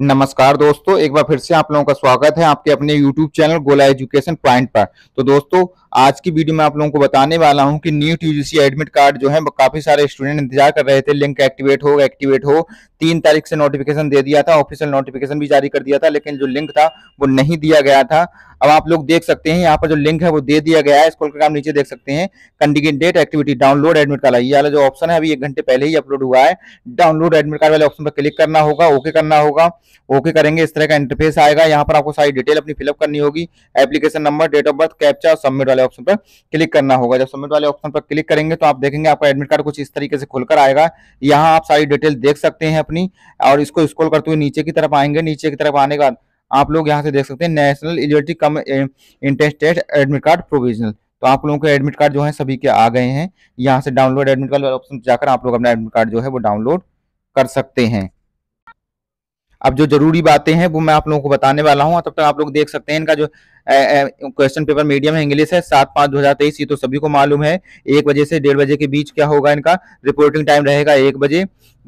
नमस्कार दोस्तों एक बार फिर से आप लोगों का स्वागत है आपके अपने YouTube चैनल गोला एजुकेशन पॉइंट पर तो दोस्तों आज की वीडियो में आप लोगों को बताने वाला हूं कि न्यू यूजीसी एडमिट कार्ड जो है काफी सारे स्टूडेंट इंतजार कर रहे थे लिंक एक्टिवेट हो एक्टिवेट हो तीन तारीख से नोटिफिकेशन दे दिया था ऑफिशियल नोटिफिकेशन भी जारी कर दिया था लेकिन जो लिंक था वो नहीं दिया गया था अब आप लोग देख सकते हैं यहाँ पर जो लिंक है वो दे दिया गया है स्कूल का आप नीचे देख सकते हैं candidate date activity download admit card ये वाला जो ऑप्शन है अभी एक घंटे पहले ही अपलोड हुआ है डाउनलोड एडमिट कार्ड वाले ऑप्शन पर क्लिक करना होगा ओके करना होगा ओके करेंगे इस तरह का इंटरफेस आएगा यहाँ पर आपको सारी डिटेल अपनी फिलअप करनी होगी application number date of birth captcha और सबमिट वाले ऑप्शन पर क्लिक करना होगा जब सबमिट वाले ऑप्शन पर क्लिक करेंगे तो आप देखेंगे आपका एडमिट कार्ड कुछ इस तरीके से खुलकर आएगा यहाँ आप सारी डिटेल देख सकते हैं अपनी और इसको स्कोल करते हुए नीचे की तरफ आएंगे नीचे की तरफ आने के बाद आप लोग यहाँ से देख सकते हैं national eligibility cum interest test admit card provisional तो आप लोगों के एडमिट कार्ड जो है सभी के आ गए हैं यहाँ से डाउनलोड एडमिट कार्ड ऑप्शन जाकर आप लोग अपना एडमिट कार्ड जो है वो डाउनलोड कर सकते हैं अब जो जरूरी बातें हैं वो मैं आप लोगों को बताने वाला हूँ तब तक आप लोग देख सकते हैं इनका जो क्वेश्चन पेपर मीडियम है इंग्लिश है सात पाँच दो हजार तेईस ये तो सभी को मालूम है एक बजे से डेढ़ बजे के बीच क्या होगा इनका रिपोर्टिंग टाइम रहेगा एक बजे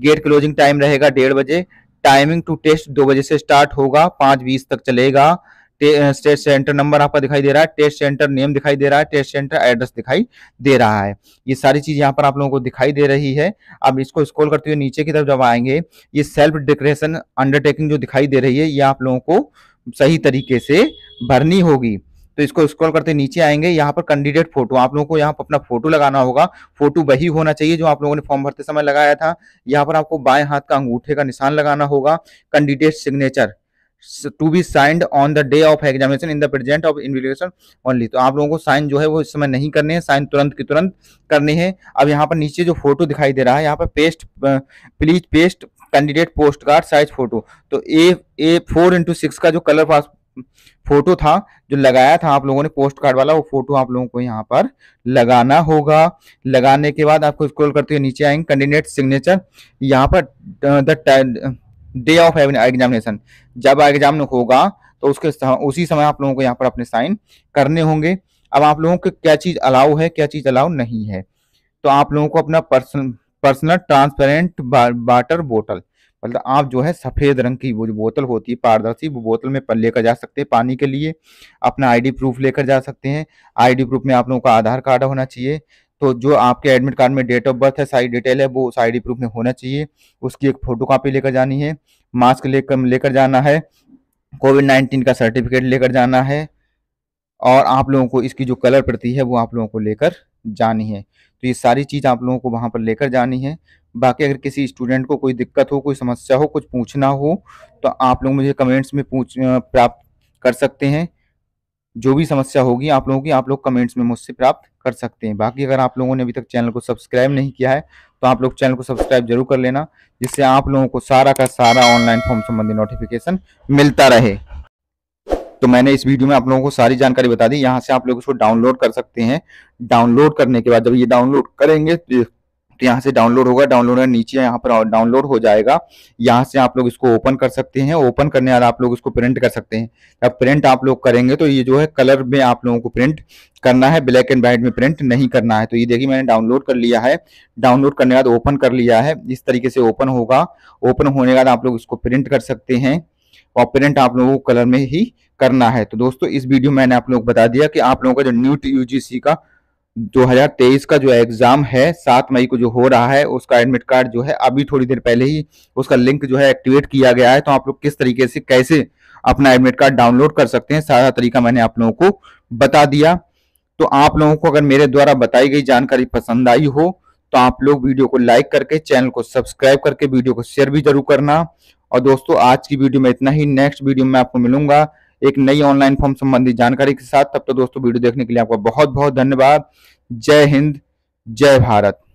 गेट क्लोजिंग टाइम रहेगा डेढ़ बजे टाइमिंग टू टेस्ट दो बजे से स्टार्ट होगा पांच बीस तक चलेगा टेस्ट सेंटर नंबर आपका दिखाई दे रहा है टेस्ट सेंटर नेम दिखाई दे रहा है टेस्ट सेंटर एड्रेस दिखाई दे रहा है ये सारी चीज यहाँ पर आप लोगों को दिखाई दे रही है अब इसको स्क्रॉल करते हुए नीचे की तरफ जब आएंगे ये सेल्फ डिक्रेशन अंडरटेकिंग जो दिखाई दे रही है ये आप लोगों को सही तरीके से भरनी होगी तो इसको स्क्रॉल करते नीचे आएंगे यहाँ पर कैंडिडेट फोटो आप लोगों को यहाँ पर अपना फोटो लगाना होगा फोटो वही होना चाहिए जो आप लोगों ने फॉर्म भरते समय लगाया था यहाँ पर आपको बाएं हाथ का अंगूठे का निशान लगाना होगा candidate signature to be signed on the day of examination in the present of invitation only तो आप लोगों को साइन जो है वो इस समय नहीं करने हैं साइन तुरंत की तुरंत करने हैं अब यहाँ पर नीचे जो फोटो दिखाई दे रहा है यहाँ पर paste please paste candidate post card size photo तो uh uh four into six का जो कलर पास फोटो था जो लगाया था आप लोगों ने पोस्ट कार्ड वाला वो फोटो आप लोगों को यहाँ पर लगाना होगा लगाने के बाद आपको स्क्रॉल करते हुए नीचे आएंगे कैंडिडेट सिग्नेचर यहाँ पर द डे ऑफ एग्जामिनेशन जब एग्जाम होगा तो उसके उसी समय आप लोगों को यहाँ पर अपने साइन करने होंगे अब आप लोगों को क्या चीज़ अलाउ है क्या चीज़ अलाउ नहीं है तो आप लोगों को अपना पर्सन पर्सनल ट्रांसपेरेंट वाटर बोतल मतलब आप जो है सफ़ेद रंग की वो जो बोतल होती है पारदर्शी वो बोतल में लेकर जा सकते हैं पानी के लिए अपना आईडी प्रूफ लेकर जा सकते हैं आईडी प्रूफ में आप लोगों का आधार कार्ड होना चाहिए तो जो आपके एडमिट कार्ड में डेट ऑफ बर्थ है सारी डिटेल है वो उस आई प्रूफ में होना चाहिए उसकी एक फोटो कापी लेकर जानी है मास्क लेकर लेकर जाना है कोविड नाइन्टीन का सर्टिफिकेट लेकर जाना है और आप लोगों को इसकी जो कलर प्रति है वो आप लोगों को लेकर जानी है तो ये सारी चीज़ आप लोगों को वहाँ पर लेकर जानी है बाकी अगर किसी स्टूडेंट को कोई दिक्कत हो कोई समस्या हो कुछ पूछना हो तो आप लोग मुझे कमेंट्स में पूछ प्राप्त कर सकते हैं जो भी समस्या होगी आप लोगों की आप लोग कमेंट्स में मुझसे प्राप्त कर सकते हैं बाकी अगर आप लोगों ने अभी तक चैनल को सब्सक्राइब नहीं किया है तो आप लोग चैनल को सब्सक्राइब जरूर कर लेना जिससे आप लोगों को सारा का सारा ऑनलाइन फॉर्म संबंधी नोटिफिकेशन मिलता रहे तो मैंने इस वीडियो में आप लोगों को सारी जानकारी बता दी यहाँ से आप लोग इसको डाउनलोड कर सकते हैं डाउनलोड करने के बाद जब ये डाउनलोड करेंगे तो, तो यहाँ से डाउनलोड होगा डाउनलोड नीचे यहाँ पर डाउनलोड हो जाएगा यहाँ से आप लोग इसको ओपन कर सकते हैं ओपन करने वाला आप लोग इसको प्रिंट कर सकते हैं अब प्रिंट आप लोग करेंगे तो ये जो है कलर में आप लोगों को प्रिंट करना है ब्लैक एंड व्हाइट में प्रिंट नहीं करना है तो ये देखिए मैंने डाउनलोड कर लिया है डाउनलोड करने के बाद ओपन कर लिया है इस तरीके से ओपन होगा ओपन होने के बाद आप लोग इसको प्रिंट कर सकते हैं ऑपरेंट आप लोगों को कलर में ही करना है तो दोस्तों इस वीडियो मैंने आप लोगों बता दिया कि आप लोगों का जो न्यूट यूजीसी का 2023 का जो एग्ज़ाम है सात मई को जो हो रहा है उसका एडमिट कार्ड जो है अभी थोड़ी देर पहले ही उसका लिंक जो है एक्टिवेट किया गया है तो आप लोग किस तरीके से कैसे अपना एडमिट कार्ड डाउनलोड कर सकते हैं सारा तरीका मैंने आप लोगों को बता दिया तो आप लोगों को अगर मेरे द्वारा बताई गई जानकारी पसंद आई हो तो आप लोग वीडियो को लाइक करके चैनल को सब्सक्राइब करके वीडियो को शेयर भी जरूर करना और दोस्तों आज की वीडियो में इतना ही नेक्स्ट वीडियो में आपको मिलूंगा एक नई ऑनलाइन फॉर्म संबंधी जानकारी के साथ तब तक तो दोस्तों वीडियो देखने के लिए आपका बहुत बहुत धन्यवाद जय हिंद जय भारत